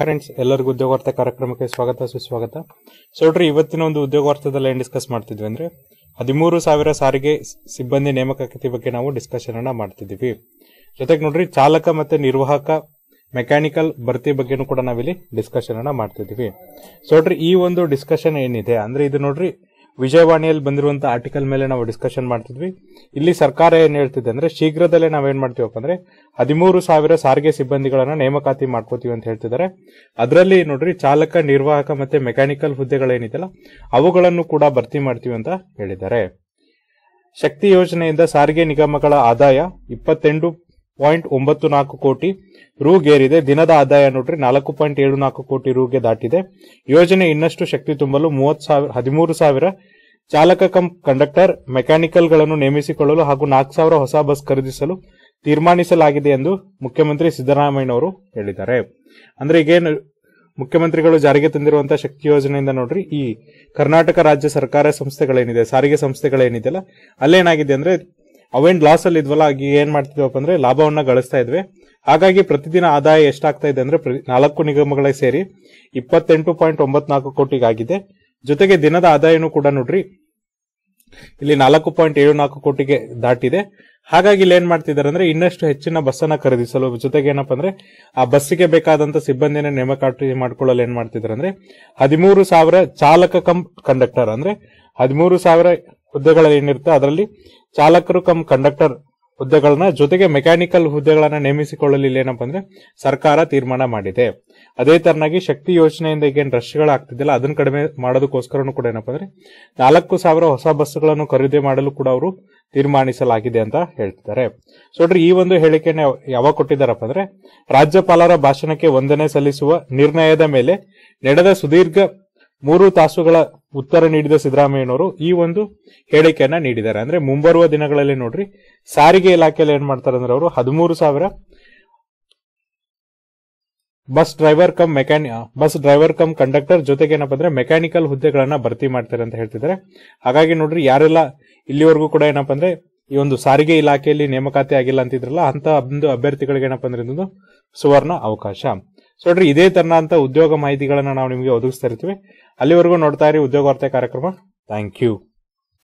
friends ಎಲ್ಲರಿಗೂ ಉದ್ಯೋಗಾರ್ಥ ಕಾರ್ಯಕ್ರಮಕ್ಕೆ ಸ್ವಾಗತ ಸುಸ್ವಾಗತ ಸೊ ಇವತ್ತಿನ ಒಂದು ಉದ್ಯೋಗಾರ್ಥದಲ್ಲಿ ಏನು ಡಿಸ್ಕಸ್ ಮಾಡ್ತಿದ್ವಿ ಅಂದ್ರೆ ಹದಿಮೂರು ಸಾವಿರ ಸಾರಿಗೆ ಸಿಬ್ಬಂದಿ ನೇಮಕಾತಿ ಬಗ್ಗೆ ನಾವು ಡಿಸ್ಕಷನ್ ಅನ್ನ ಮಾಡ್ತಿದ್ದೀವಿ ಜೊತೆಗೆ ನೋಡ್ರಿ ಚಾಲಕ ಮತ್ತೆ ನಿರ್ವಾಹಕ ಮೆಕ್ಯಾನಿಕಲ್ ಭರ್ತಿ ಬಗ್ಗೆನೂ ಕೂಡ ನಾವಿಲ್ಲಿ ಡಿಸ್ಕಷನ್ ಅನ್ನ ಮಾಡ್ತಿದ್ದೀವಿ ಸೊ ಈ ಒಂದು ಡಿಸ್ಕಷನ್ ಏನಿದೆ ಅಂದ್ರೆ ಇದು ನೋಡ್ರಿ ವಿಜಯವಾಣಿಯಲ್ಲಿ ಬಂದಿರುವಂತಹ ಆರ್ಟಿಕಲ್ ಮೇಲೆ ನಾವು ಡಿಸ್ಕಷನ್ ಮಾಡ್ತಿದ್ವಿ ಇಲ್ಲಿ ಸರ್ಕಾರ ಏನ್ ಹೇಳ್ತಿದೆ ಅಂದ್ರೆ ಶೀಘ್ರದಲ್ಲೇ ನಾವೇನ್ ಮಾಡ್ತೀವಪ್ಪ ಅಂದ್ರೆ ಹದಿಮೂರು ಸಾವಿರ ಸಾರಿಗೆ ಸಿಬ್ಬಂದಿಗಳನ್ನ ನೇಮಕಾತಿ ಮಾಡ್ಕೋತೀವಿ ಅಂತ ಹೇಳ್ತಿದ್ದಾರೆ ಅದರಲ್ಲಿ ನೋಡ್ರಿ ಚಾಲಕ ನಿರ್ವಾಹಕ ಮತ್ತೆ ಮೆಕ್ಯಾನಿಕಲ್ ಹುದ್ದೆಗಳೇನಿದೆಯಲ್ಲ ಅವುಗಳನ್ನು ಕೂಡ ಭರ್ತಿ ಮಾಡ್ತೀವಿ ಅಂತ ಹೇಳಿದ್ದಾರೆ ಶಕ್ತಿ ಯೋಜನೆಯಿಂದ ಸಾರಿಗೆ ನಿಗಮಗಳ ಆದಾಯ ಇಪ್ಪತ್ತೆಂಟು ಪಾಯಿಂಟ್ ಒಂಬತ್ತು ನಾಲ್ಕು ಕೋಟಿ ರೂಗೇರಿದೆ ದಿನದ ಆದಾಯ ನೋಡ್ರಿ ನಾಲ್ಕು ಪಾಯಿಂಟ್ ಏಳು ನಾಲ್ಕು ಕೋಟಿ ರೂಗೆ ದಾಟಿದೆ ಯೋಜನೆ ಇನ್ನಷ್ಟು ಶಕ್ತಿ ತುಂಬಲು ಮೂವತ್ ಸಾವಿರ ಹದಿಮೂರು ಸಾವಿರ ಚಾಲಕ ಕಂ ಕಂಡಕ್ಟರ್ ಮೆಕ್ಯಾನಿಕಲ್ಗಳನ್ನು ನೇಮಿಸಿಕೊಳ್ಳಲು ಹಾಗೂ ನಾಲ್ಕು ಸಾವಿರ ಹೊಸ ಬಸ್ ಖರೀದಿಸಲು ತೀರ್ಮಾನಿಸಲಾಗಿದೆ ಎಂದು ಮುಖ್ಯಮಂತ್ರಿ ಸಿದ್ದರಾಮಯ್ಯನವರು ಹೇಳಿದ್ದಾರೆ ಅಂದ್ರೆ ಈಗೇನು ಮುಖ್ಯಮಂತ್ರಿಗಳು ಜಾರಿಗೆ ತಂದಿರುವಂತಹ ಶಕ್ತಿ ಯೋಜನೆಯಿಂದ ನೋಡ್ರಿ ಈ ಕರ್ನಾಟಕ ರಾಜ್ಯ ಸರ್ಕಾರ ಸಂಸ್ಥೆಗಳೇನಿದೆ ಸಾರಿಗೆ ಸಂಸ್ಥೆಗಳೇನಿದೆಯಲ್ಲ ಅಲ್ಲೇನಾಗಿದೆ ಅಂದ್ರೆ ಅವೆಂಡ್ ಲಾಸ್ ಅಲ್ಲಿ ಇದ್ವಲ್ಲ ಆಗಿ ಏನ್ ಮಾಡ್ತಿದ್ವಪ್ಪ ಅಂದ್ರೆ ಲಾಭವನ್ನ ಗಳಿಸ್ತಾ ಇದ್ವಿ ಹಾಗಾಗಿ ಪ್ರತಿದಿನ ಆದಾಯ ಎಷ್ಟಾಗ್ತಾ ಇದೆ ಅಂದ್ರೆ ನಾಲ್ಕು ನಿಗಮಗಳೇ ಸೇರಿ ಇಪ್ಪತ್ತೆಂಟು ಪಾಯಿಂಟ್ ನಾಲ್ಕು ಕೋಟಿಗಾಗಿದೆ ಜೊತೆಗೆ ದಿನದ ಆದಾಯನೂ ಕೂಡ ನೋಡ್ರಿ ಇಲ್ಲಿ ನಾಲ್ಕು ಪಾಯಿಂಟ್ ಏಳು ನಾಲ್ಕು ಕೋಟಿಗೆ ದಾಟಿದೆ ಹಾಗಾಗಿ ಇಲ್ಲಿ ಏನ್ ಮಾಡ್ತಿದ್ದಾರೆ ಅಂದ್ರೆ ಇನ್ನಷ್ಟು ಹೆಚ್ಚಿನ ಬಸ್ ಅನ್ನ ಖರೀದಿಸಲು ಜೊತೆಗೆ ಏನಪ್ಪಾ ಅಂದ್ರೆ ಆ ಬಸ್ಸಿಗೆ ಬೇಕಾದಂತ ಸಿಬ್ಬಂದಿನ ನೇಮಕಾಟಿ ಮಾಡ್ಕೊಳ್ಳಲು ಏನ್ ಮಾಡ್ತಿದ್ದಾರೆ ಅಂದ್ರೆ ಹದಿಮೂರು ಸಾವಿರ ಚಾಲಕ ಕಂ ಕಂಡಕ್ಟರ್ ಅಂದ್ರೆ ಹದಿಮೂರು ಸಾವಿರ ಹುದ್ದೆಗಳಲ್ಲಿ ಏನಿರುತ್ತೆ ಅದರಲ್ಲಿ ಚಾಲಕರು ಕಂ ಕಂಡಕ್ಟರ್ ಹುದ್ದೆಗಳನ್ನ ಜೊತೆಗೆ ಮೆಕ್ಯಾನಿಕಲ್ ಹುದ್ದೆಗಳನ್ನ ನೇಮಿಸಿಕೊಳ್ಳಲು ಏನಪ್ಪ ಅಂದ್ರೆ ಸರ್ಕಾರ ತೀರ್ಮಾನ ಮಾಡಿದೆ ಅದೇ ತರನಾಗಿ ಶಕ್ತಿ ಯೋಜನೆಯಿಂದ ರಶ್ಗಳು ಆಗ್ತಿದ್ದಿಲ್ಲ ಅದನ್ನು ಕಡಿಮೆ ಮಾಡೋದಕ್ಕೋಸ್ಕರನು ಕೂಡ ಏನಪ್ಪ ಅಂದ್ರೆ ನಾಲ್ಕು ಸಾವಿರ ಹೊಸ ಬಸ್ಗಳನ್ನು ಖರೀದಿ ಮಾಡಲು ಕೂಡ ಅವರು ತೀರ್ಮಾನಿಸಲಾಗಿದೆ ಅಂತ ಹೇಳ್ತಿದ್ದಾರೆ ಸೊ ಈ ಒಂದು ಹೇಳಿಕೆಯನ್ನು ಯಾವಾಗ ಕೊಟ್ಟಿದ್ದಾರಪ್ಪ ಅಂದ್ರೆ ರಾಜ್ಯಪಾಲರ ಭಾಷಣಕ್ಕೆ ವಂದನೆ ಸಲ್ಲಿಸುವ ನಿರ್ಣಯದ ಮೇಲೆ ನಡೆದ ಸುದೀರ್ಘ ಮೂರು ತಾಸುಗಳ ಉತ್ತರ ನೀಡಿದ ಸಿದ್ದರಾಮಯ್ಯನವರು ಈ ಒಂದು ಹೇಳಿಕೆಯನ್ನ ನೀಡಿದ್ದಾರೆ ಅಂದ್ರೆ ಮುಂಬರುವ ದಿನಗಳಲ್ಲಿ ನೋಡ್ರಿ ಸಾರಿಗೆ ಇಲಾಖೆಯಲ್ಲಿ ಏನ್ ಮಾಡ್ತಾರೆ ಅಂದ್ರೆ ಅವರು ಹದಿಮೂರು ಸಾವಿರ bus driver cum mechanic bus driver cum conductor ಜೊತೆಗೆ ಏನಪ್ಪ ಅಂದ್ರೆ ಮೆಕ್ಯಾನಿಕಲ್ ಹುದ್ದೆಗಳನ್ನ ಭರ್ತಿ ಮಾಡ್ತಾರೆ ಅಂತ ಹೇಳ್ತಿದ್ದಾರೆ ಹಾಗಾಗಿ ನೋಡ್ರಿ ಯಾರೆಲ್ಲ ಇಲ್ಲಿವರೆಗೂ ಕೂಡ ಏನಪ್ಪ ಅಂದ್ರೆ ಈ ಒಂದು ಸಾರಿಗೆ ಇಲಾಖೆಯಲ್ಲಿ ನೇಮಕಾತಿ ಆಗಿಲ್ಲ ಅಂತಿದ್ರಲ್ಲ ಅಂತ ಒಂದು ಅಭ್ಯರ್ಥಿಗಳಿಗೆ ಏನಪ್ಪ ಅಂದ್ರೆ ಸುವರ್ಣ ಅವಕಾಶ ನೋಡ್ರಿ ಇದೇ ಅಂತ ಉದ್ಯೋಗ ಮಾಹಿತಿಗಳನ್ನ ನಾವು ನಿಮಗೆ ಒದಗಿಸ್ತಾ ಇರ್ತೀವಿ ಅಲ್ಲಿವರೆಗೂ ನೋಡ್ತಾ ಇರಿ ವಾರ್ತೆ ಕಾರ್ಯಕ್ರಮ ಥ್ಯಾಂಕ್ ಯು